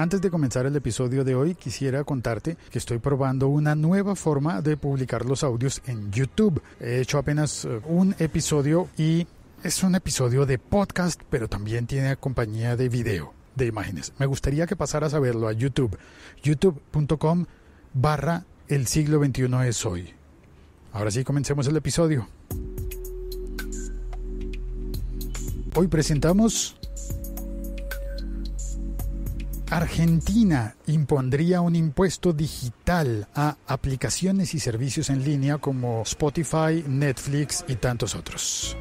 Antes de comenzar el episodio de hoy, quisiera contarte que estoy probando una nueva forma de publicar los audios en YouTube. He hecho apenas eh, un episodio y es un episodio de podcast, pero también tiene compañía de video, de imágenes. Me gustaría que pasaras a verlo a YouTube, youtube.com barra el siglo XXI es hoy. Ahora sí, comencemos el episodio. Hoy presentamos Argentina impondría un impuesto digital a aplicaciones y servicios en línea como Spotify, Netflix y tantos otros.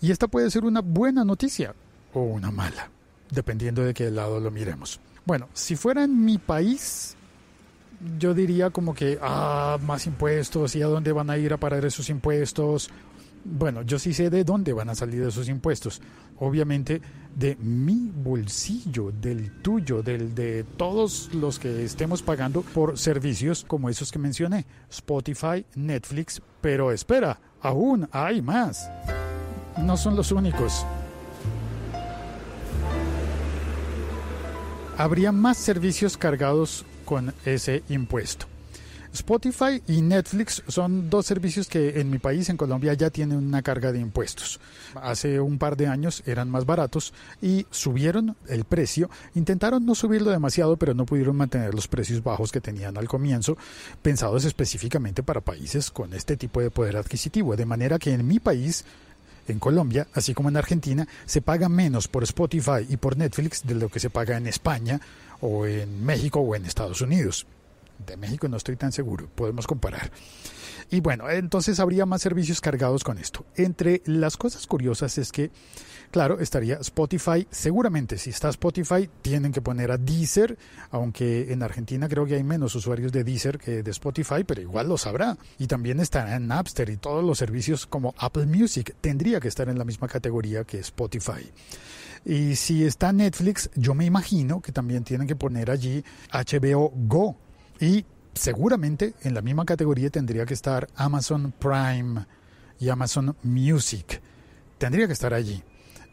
Y esta puede ser una buena noticia o una mala, dependiendo de qué lado lo miremos. Bueno, si fuera en mi país, yo diría como que, ah, más impuestos y a dónde van a ir a parar esos impuestos, bueno, yo sí sé de dónde van a salir esos impuestos. Obviamente de mi bolsillo, del tuyo, del de todos los que estemos pagando por servicios como esos que mencioné, Spotify, Netflix, pero espera, aún hay más. No son los únicos. Habría más servicios cargados con ese impuesto. Spotify y Netflix son dos servicios que en mi país, en Colombia, ya tienen una carga de impuestos. Hace un par de años eran más baratos y subieron el precio. Intentaron no subirlo demasiado, pero no pudieron mantener los precios bajos que tenían al comienzo, pensados específicamente para países con este tipo de poder adquisitivo. De manera que en mi país en Colombia, así como en Argentina, se paga menos por Spotify y por Netflix de lo que se paga en España o en México o en Estados Unidos. De México no estoy tan seguro, podemos comparar. Y bueno, entonces habría más servicios cargados con esto. Entre las cosas curiosas es que, claro, estaría Spotify, seguramente si está Spotify tienen que poner a Deezer, aunque en Argentina creo que hay menos usuarios de Deezer que de Spotify, pero igual lo sabrá. Y también estará en Napster y todos los servicios como Apple Music tendría que estar en la misma categoría que Spotify. Y si está Netflix, yo me imagino que también tienen que poner allí HBO Go, y seguramente en la misma categoría tendría que estar Amazon Prime y Amazon Music. Tendría que estar allí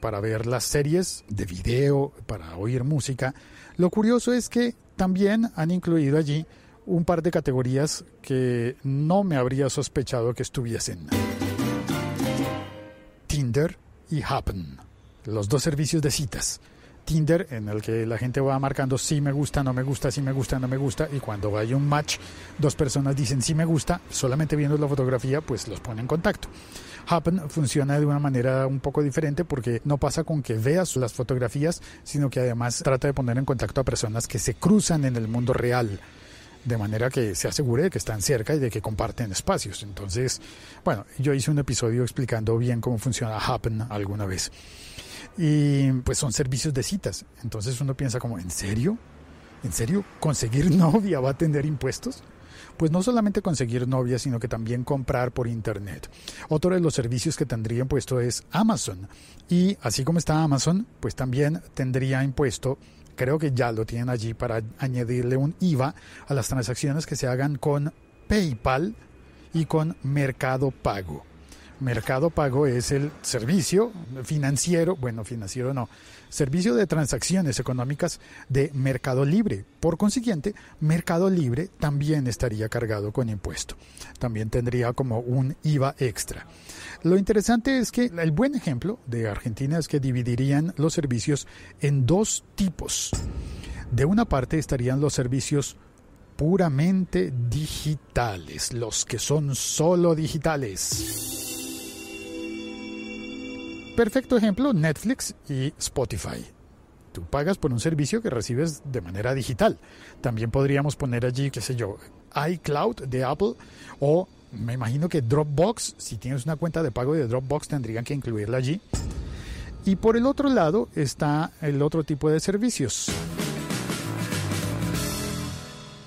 para ver las series de video, para oír música. Lo curioso es que también han incluido allí un par de categorías que no me habría sospechado que estuviesen. Tinder y Happen, los dos servicios de citas en el que la gente va marcando si me gusta, no me gusta, si me gusta, no me gusta y cuando hay un match, dos personas dicen si me gusta, solamente viendo la fotografía pues los pone en contacto. Happen funciona de una manera un poco diferente porque no pasa con que veas las fotografías, sino que además trata de poner en contacto a personas que se cruzan en el mundo real de manera que se asegure de que están cerca y de que comparten espacios. Entonces, bueno, yo hice un episodio explicando bien cómo funciona Happen alguna vez y pues son servicios de citas. Entonces uno piensa como, ¿en serio? ¿En serio? ¿Conseguir novia va a tener impuestos? Pues no solamente conseguir novia, sino que también comprar por internet. Otro de los servicios que tendría impuesto es Amazon. Y así como está Amazon, pues también tendría impuesto creo que ya lo tienen allí para añadirle un IVA a las transacciones que se hagan con PayPal y con Mercado Pago. Mercado Pago es el servicio financiero, bueno, financiero no, servicio de transacciones económicas de Mercado Libre. Por consiguiente, Mercado Libre también estaría cargado con impuesto. También tendría como un IVA extra. Lo interesante es que el buen ejemplo de Argentina es que dividirían los servicios en dos tipos. De una parte estarían los servicios puramente digitales, los que son solo digitales Perfecto ejemplo, Netflix y Spotify. Tú pagas por un servicio que recibes de manera digital. También podríamos poner allí, qué sé yo, iCloud de Apple o me imagino que Dropbox, si tienes una cuenta de pago de Dropbox tendrían que incluirla allí. Y por el otro lado está el otro tipo de servicios.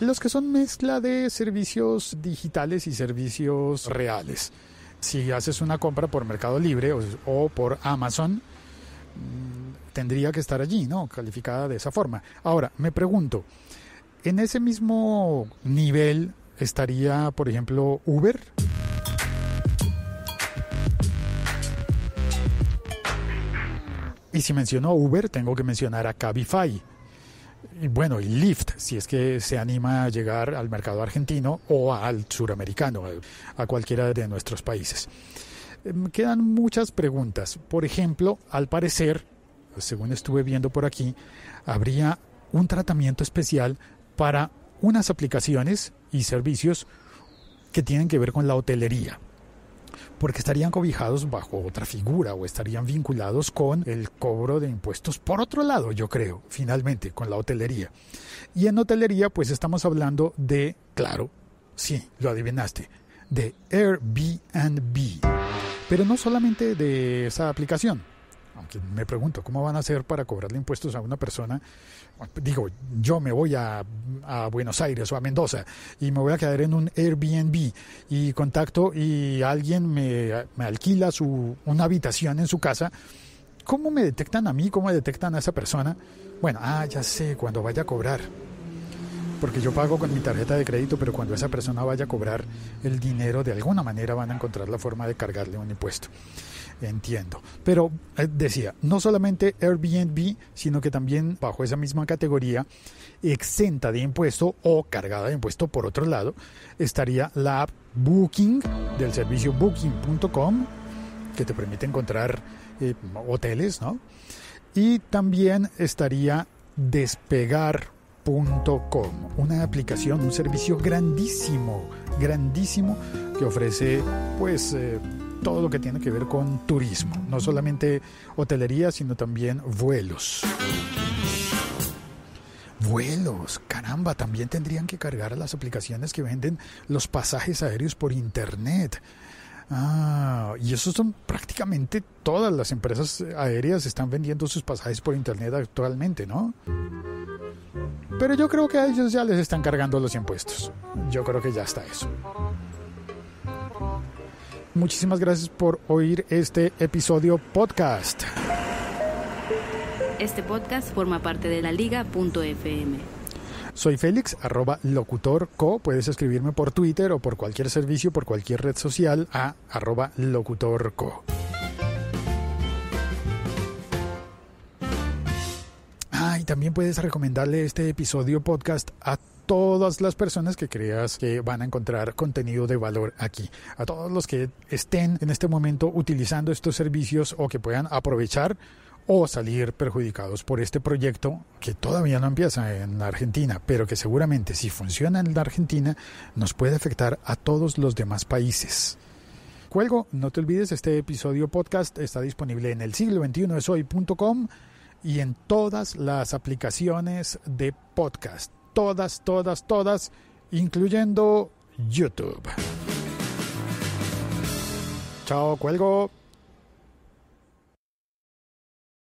Los que son mezcla de servicios digitales y servicios reales si haces una compra por Mercado Libre o, por Amazon, mm, tendría que estar allí, ¿no? Calificada de esa forma. Ahora, me pregunto, ¿en ese mismo nivel estaría, por ejemplo, Uber? Y si menciono Uber, tengo que mencionar a Cabify y bueno, y Lyft, si es que se anima a llegar al mercado argentino o al suramericano, a cualquiera de nuestros países. Em, quedan muchas preguntas. Por ejemplo, al parecer, según estuve viendo por aquí, habría un tratamiento especial para unas aplicaciones y servicios que tienen que ver con la hotelería porque estarían cobijados bajo otra figura o estarían vinculados con el cobro de impuestos por otro lado, yo creo, finalmente, con la hotelería. Y en hotelería, pues estamos hablando de, claro, sí, lo adivinaste, de Airbnb. Pero no solamente de esa aplicación aunque me pregunto cómo van a hacer para cobrarle impuestos a una persona. Digo, yo me voy a, Buenos Aires o a Mendoza y me voy a quedar en un Airbnb y contacto y alguien me, alquila su, una habitación en su casa. ¿Cómo me detectan a mí? ¿Cómo detectan a esa persona? Bueno, ah, ya sé, cuando vaya a cobrar porque yo pago con mi tarjeta de crédito, pero cuando esa persona vaya a cobrar el dinero, de alguna manera van a encontrar la forma de cargarle un impuesto. Entiendo. Pero eh, decía, no solamente Airbnb, sino que también bajo esa misma categoría, exenta de impuesto o cargada de impuesto por otro lado, estaría la app Booking del servicio booking.com, que te permite encontrar eh, hoteles, ¿no? Y también estaría despegar una aplicación, un servicio grandísimo, grandísimo que ofrece pues eh, todo lo que tiene que ver con turismo, no solamente hotelería, sino también vuelos. Vuelos, caramba, también tendrían que cargar a las aplicaciones que venden los pasajes aéreos por internet. Ah, y eso son prácticamente todas las empresas aéreas están vendiendo sus pasajes por internet actualmente, ¿no? Pero yo creo que a ellos ya les están cargando los impuestos. Yo creo que ya está eso. Muchísimas gracias por oír este episodio podcast. Este podcast forma parte de la liga.fm. Soy Félix, arroba locutorco. Puedes escribirme por Twitter o por cualquier servicio, por cualquier red social a arroba locutorco. Y también puedes recomendarle este episodio podcast a todas las personas que creas que van a encontrar contenido de valor aquí. A todos los que estén en este momento utilizando estos servicios o que puedan aprovechar o salir perjudicados por este proyecto que todavía no empieza en Argentina, pero que seguramente si funciona en la Argentina nos puede afectar a todos los demás países cuelgo. No te olvides, este episodio podcast está disponible en el siglo 21 hoy.com y en todas las aplicaciones de podcast. Todas, todas, todas, incluyendo YouTube. Chao, cuelgo.